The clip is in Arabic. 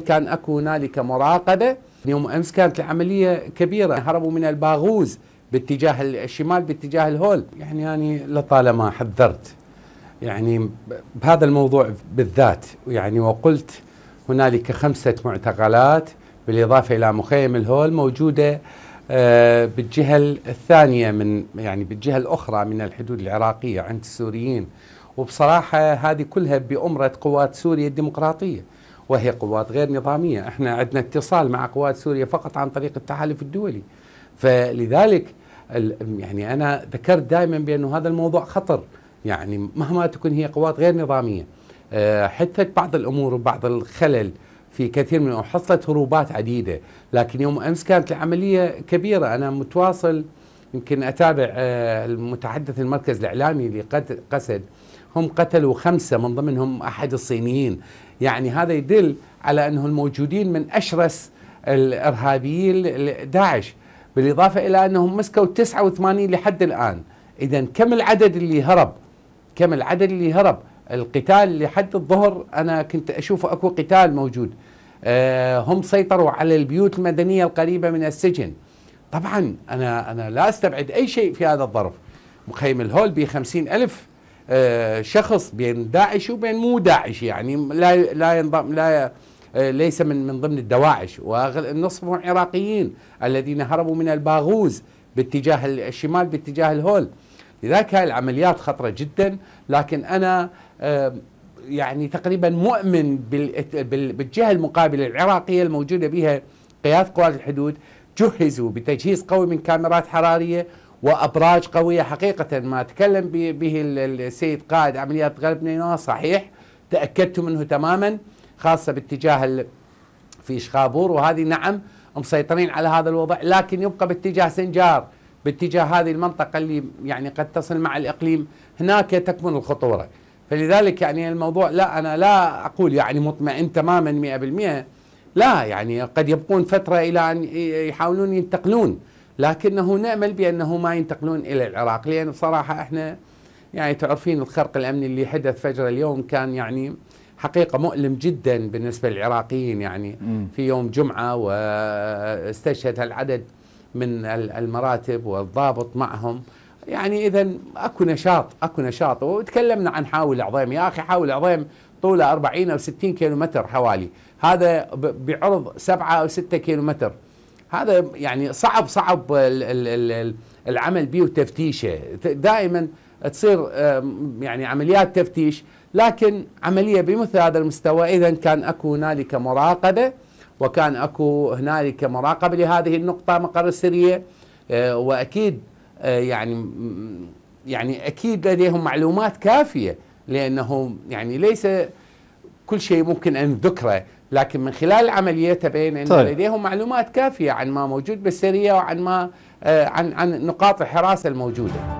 كان اكو هنالك مراقبه يوم امس كانت العمليه كبيره هربوا من الباغوز باتجاه الشمال باتجاه الهول يعني يعني لطالما حذرت يعني بهذا الموضوع بالذات يعني وقلت هنالك خمسه معتقلات بالاضافه الى مخيم الهول موجوده آه، بالجهه الثانيه من يعني بالجهه الاخرى من الحدود العراقيه عند السوريين وبصراحه هذه كلها بامره قوات سوريا الديمقراطيه وهي قوات غير نظامية احنا عندنا اتصال مع قوات سوريا فقط عن طريق التحالف الدولي فلذلك يعني أنا ذكرت دائما بأنه هذا الموضوع خطر يعني مهما تكون هي قوات غير نظامية آه، حدثت بعض الأمور وبعض الخلل في كثير من حصلت هروبات عديدة لكن يوم أمس كانت العملية كبيرة أنا متواصل يمكن أتابع آه، المتحدث المركز الإعلامي لقسد هم قتلوا خمسة من ضمنهم أحد الصينيين يعني هذا يدل على أنه الموجودين من أشرس الإرهابيين داعش بالإضافة إلى أنهم مسكوا 89 لحد الآن إذا كم العدد اللي هرب كم العدد اللي هرب القتال لحد الظهر أنا كنت أشوف أكو قتال موجود أه هم سيطروا على البيوت المدنية القريبة من السجن طبعا أنا, أنا لا أستبعد أي شيء في هذا الظرف مخيم الهول ب ألف آه، شخص بين داعش وبين مو داعش يعني لا لا ينضم لا آه، ليس من من ضمن الدواعش ونصفهم عراقيين الذين هربوا من الباغوز باتجاه الشمال باتجاه الهول لذلك هاي العمليات خطرة جدا لكن أنا آه، يعني تقريبا مؤمن بالجهة المقابلة العراقية الموجودة بها قيادة قوات الحدود جهزوا بتجهيز قوي من كاميرات حرارية وابراج قويه حقيقه ما تكلم به السيد قائد عمليات غلب نينوى صحيح تاكدت منه تماما خاصه باتجاه في شخابور وهذه نعم مسيطرين على هذا الوضع لكن يبقى باتجاه سنجار باتجاه هذه المنطقة اللي يعني قد تصل مع الإقليم هناك تكمن الخطورة فلذلك يعني الموضوع لا أنا لا أقول يعني مطمئن تماما 100% لا يعني قد يبقون فترة إلى أن يحاولون ينتقلون لكنه نامل بانه ما ينتقلون الى العراق لان صراحه احنا يعني تعرفين الخرق الامني اللي حدث فجر اليوم كان يعني حقيقه مؤلم جدا بالنسبه للعراقيين يعني م. في يوم جمعه واستشهد العدد من المراتب والضابط معهم يعني اذا اكو نشاط اكو نشاط وتكلمنا عن حاول عظيم يا اخي حاول عظيم طوله 40 او 60 كيلومتر حوالي هذا بعرض 7 او 6 كيلومتر هذا يعني صعب صعب العمل به وتفتيشه دائما تصير يعني عمليات تفتيش لكن عملية بمثل هذا المستوى إذا كان أكو هنالك مراقبة وكان أكو هنالك مراقبة لهذه النقطة مقر السرية آه، وأكيد آه، يعني يعني أكيد لديهم معلومات كافية لانه يعني ليس كل شيء ممكن أن ذكره لكن من خلال العملية تبين أن طيب. لديهم معلومات كافية عن ما موجود بالسرية وعن ما آه، عن عن نقاط الحراسة الموجودة